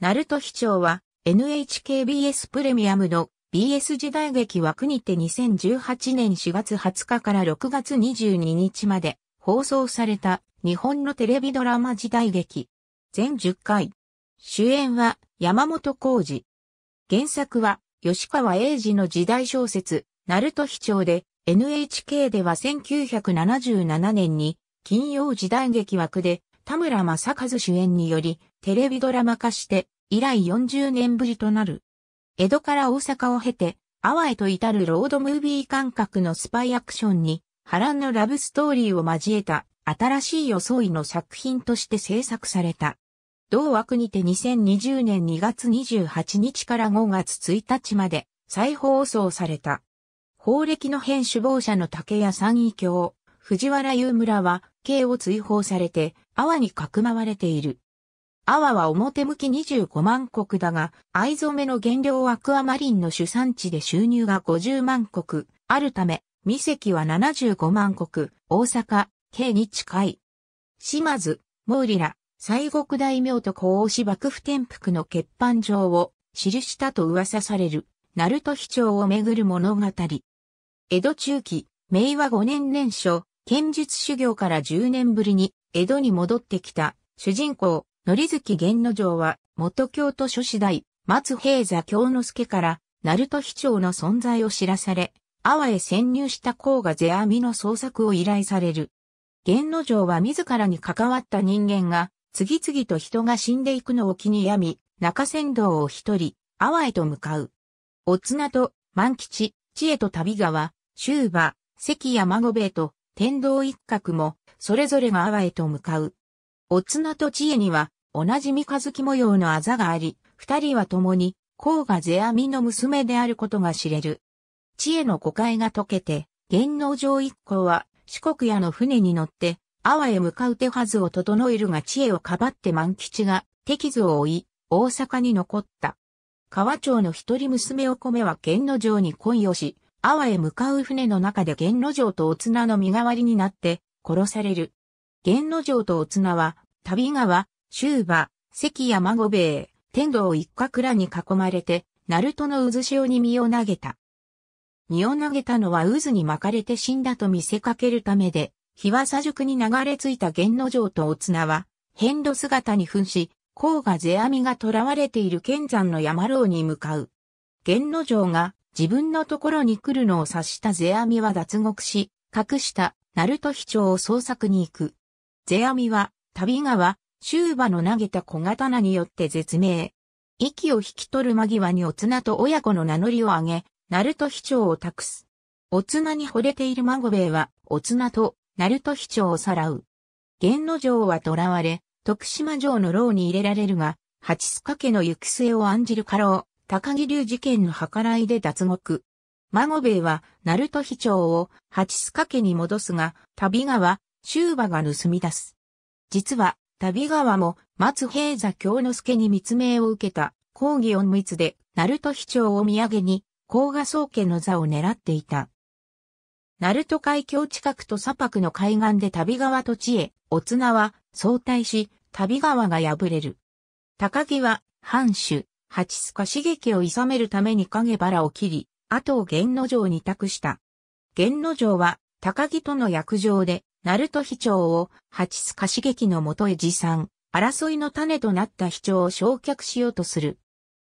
ナルト市長は NHKBS プレミアムの BS 時代劇枠にて2018年4月20日から6月22日まで放送された日本のテレビドラマ時代劇。全10回。主演は山本浩二。原作は吉川英治の時代小説、ナルト市長で NHK では1977年に金曜時代劇枠で田村正和主演により、テレビドラマ化して、以来40年ぶりとなる。江戸から大阪を経て、アワへと至るロードムービー感覚のスパイアクションに、波乱のラブストーリーを交えた新しい装いの作品として制作された。同枠にて2020年2月28日から5月1日まで再放送された。法歴の編首謀者の竹谷三位教、藤原優村は系を追放されて、阿波にかくまわれている。阿波は表向き25万石だが、藍染めの原料アクアマリンの主産地で収入が50万石、あるため、未積は75万石、大阪、京に近い。島津、毛利ら、西国大名と甲子幕府転覆の欠板状を記したと噂される、鳴門市長をめぐる物語。江戸中期、明和5年年初、剣術修行から10年ぶりに江戸に戻ってきた主人公、のりずき源之丞は元京都諸子大、松平座京之助から鳴門秘長の存在を知らされ、阿波へ潜入した甲賀世阿弥の捜索を依頼される。源之丞は自らに関わった人間が次々と人が死んでいくのを気に病み、中山道を一人、阿波へと向かう。おつなと、万吉、知恵と旅川、修馬、関山孫兵衛と、天道一角も、それぞれが阿波へと向かう。おつなと知恵には、同じ三日月模様のあざがあり、二人は共に、甲賀世阿弥の娘であることが知れる。知恵の誤解が解けて、玄能城一行は、四国屋の船に乗って、阿波へ向かう手はずを整えるが知恵をかばって万吉が、敵図を追い、大阪に残った。川町の一人娘お米は玄能城に恋をし、阿波へ向かう船の中で源之丞とお綱の身代わりになって殺される。源之丞とお綱は、旅川、周馬、関山五兵衛、天道一角らに囲まれて、鳴門の渦潮に身を投げた。身を投げたのは渦に巻かれて死んだと見せかけるためで、日は左塾に流れ着いた源之丞とお綱は、変路姿に扮し、甲賀世阿弥が囚われている剣山の山牢に向かう。源之丞が自分のところに来るのを察した世阿弥は脱獄し、隠したナルト秘長を捜索に行く。世阿弥は、旅川、ー馬の投げた小刀によって絶命。息を引き取る間際におつなと親子の名乗りを上げ、ナルト秘長を託す。おつなに惚れている孫兵衛は、おつなと、ルト秘長をさらう。玄之丞は囚われ、徳島城の牢に入れられるが、八須家の行く末を案じる家老、高木流事件の計らいで脱獄。孫兵衛は、鳴門市長を、八須賀家に戻すが、旅川、修馬が盗み出す。実は、旅川も、松平座京之助に密命を受けた、抗議音密で、鳴門市長を土産に、甲賀宗家の座を狙っていた。鳴門海峡近くと砂漠の海岸で旅川と地へ、お綱は、相対し、旅川が破れる。高木は、藩主、八須賀刺激を諌めるために影原を切り、後を源之丞に託した。源之丞は、高木との役場で、鳴門秘長を八須賀刺激のもとへ持参、争いの種となった秘長を焼却しようとする。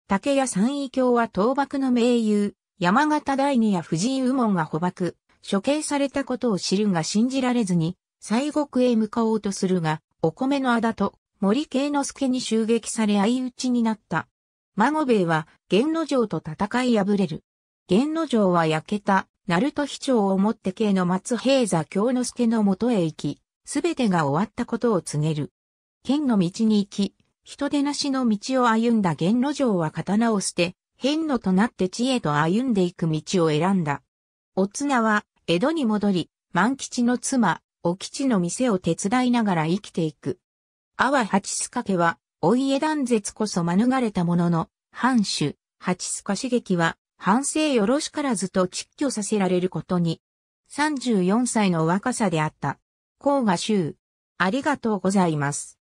竹谷三位卿は倒幕の名優、山形第二や藤井右門が捕獲、処刑されたことを知るが信じられずに、西国へ向かおうとするが、お米の仇と森慶之助に襲撃され相打ちになった。孫兵衛は、玄之城と戦い敗れる。玄之城は焼けた、鳴門市長をもって慶の松平座京之助のもとへ行き、すべてが終わったことを告げる。剣の道に行き、人手なしの道を歩んだ玄之城は刀を捨て、変のとなって知恵と歩んでいく道を選んだ。お綱は、江戸に戻り、万吉の妻、お吉の店を手伝いながら生きていく。阿波八助は、お家断絶こそ免れたものの、藩主、八須賀茂樹は、反省よろしからずと窒居させられることに、34歳の若さであった。甲賀衆、ありがとうございます。